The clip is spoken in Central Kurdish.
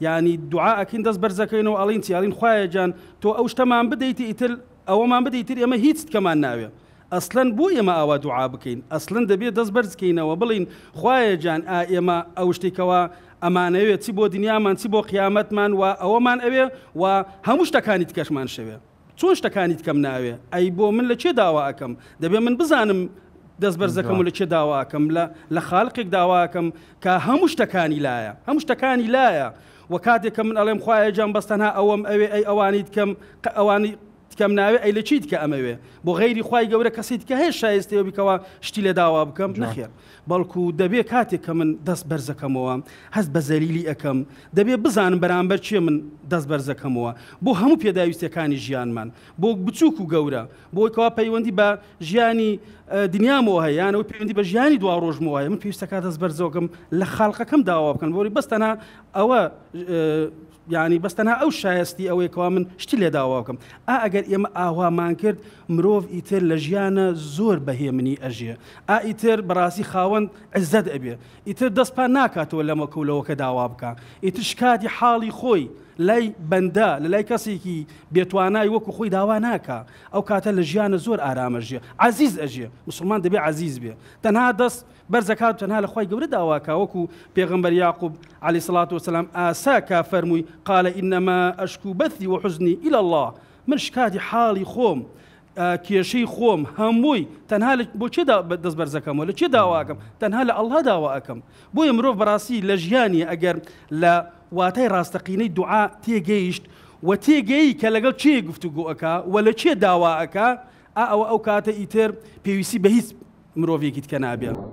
ینی دوعاکەین دەست بەرزەکەینەوە ئەڵین چیاڵین خویە جان تۆ ئەو شتەمان بدەیتی ئیتر ئەوەمان بدەیتر ئێمە هیچ کەمان ناوێ ئەسلەن بۆ ئێمە ئاوا دوعا بکەین ئەسلن دەبێت دەست بەرزکەینەوە بڵین خویە جان ئا ئێمە ئەو شتێکەوە ئەمانەوێت چی بۆ دنیامان چی بۆ قیامەتمان و ئەوەمان ئەوێ و هەموو شتەکانیت کەشمان شەوێ چۆن شتەکانیت کەم ناوێ ئەی بۆ من لە چێ داوا ئەەکەم دەبێ من بزانم دەست بەرزەکەم و لە چێ داواکەم لە خاڵقێک داواکەم کە هەموو شتەکانی لایە هەموو شتەکانی لایە وە کاتێککە من ئەڵێم خوایە جان بەستەنها ئەوەم ئەوێ ئەی ئەوانی کەم ئەوانی تکەم ناوێ ئەی لە چیت کە ئەمەوێ بۆ غیری خی گەورە کەسیت کە هەیە شایستێ بکەوە شتی لە داوا بکەم نەخێر بەڵکو دەبێ کاتێک کە من دەست بەرزەکەمەوە هەست بە زەلیلی ئەەکەم دەبێ بزانم بەرامبەر چێ من دەست بەرزەکەمەوە بۆ هەموو پێداویستەکانی ژیانمان بۆ بچووک و گەورە بۆیکەوە پەیوەندی بە ژیانی دنیامەوە هەیەیانەوە پەیوەندی بە ژیانی دوا ڕۆژمەوە من پێویستەکە دەست بەرزۆکەم لە خاڵقەکەم داوا بکەن بۆری بەستەنا ئەوە ینی بەستەنها ئەو شایستی ئەوەیەکەوا من شتی لێ داواکەم ئا ئەگەر ئێمە ئاوامان کرد مرۆڤ ئیتر لە ژیانە زۆر بەهێمنی ئەژێ ئا ئیتر بەڕاستی خاوەند عزت ئەبێ ئیتر دەستپان ناکاتەوە لەمەکەولەوەکە داوا بکە ئیتر شکاتی حاڵی خۆی لای بەندە لە لای کەسێکی بێتوانای وەکو خۆی داوا ناکە ئەو کاتە لە ژیانە زۆر ئارامەژێ عزیز ئەژێ مسلمان دەبێ عزیز بێ تەنها دەست بەرزەکات تەنها لە خی گەورە داواکە وەکو پێغمبەر یاقوب علی سلاات وسلام ئاساکە فەرمووی قالە ئینەما ئەشک و بەثی وەحزنی ئیل الله من شکاتی حاڵی خۆم کێشەی خۆم هەمووی تەنها بۆ چێ دەست بەرزەکەمەوە لە چێ داواکەم تەنها لە ئەلها داواکەم بۆیە مرۆڤ بەڕاستی لە ژیانی ئەگەر لە واتای ڕاستەقینەی دوعا تێگەیشت و تێگەی کە لەگەڵ چێ گفتوگوەکە و لە چێ داواەکە ئا ئەوە ئەو کاتە ئیتر پێویستی بە هیچ مرۆڤێکیت کە نابێت.